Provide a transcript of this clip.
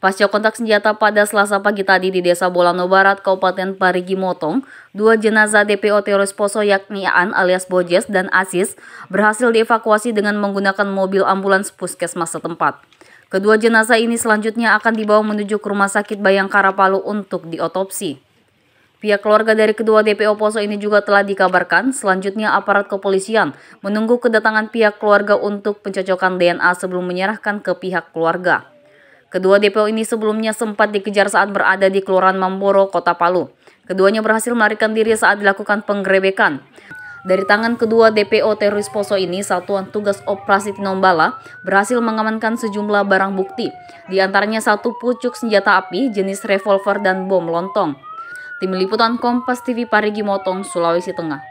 Pasca kontak senjata pada selasa pagi tadi di Desa Bolano Barat, Kabupaten Parigi Motong, dua jenazah DPO teroris Poso yakni An alias Bojes dan Asis berhasil dievakuasi dengan menggunakan mobil ambulans puskesmas setempat. Kedua jenazah ini selanjutnya akan dibawa menuju ke Rumah Sakit Bayangkara Palu untuk diotopsi. Pihak keluarga dari kedua DPO Poso ini juga telah dikabarkan, selanjutnya aparat kepolisian menunggu kedatangan pihak keluarga untuk pencocokan DNA sebelum menyerahkan ke pihak keluarga. Kedua DPO ini sebelumnya sempat dikejar saat berada di Kelurahan Mamboro, Kota Palu. Keduanya berhasil melarikan diri saat dilakukan penggerebekan. Dari tangan kedua DPO teroris Poso ini, Satuan Tugas Operasi Tinombala berhasil mengamankan sejumlah barang bukti, di antaranya satu pucuk senjata api jenis revolver dan bom lontong. Tim Liputan Kompas TV Parigi Motong, Sulawesi Tengah.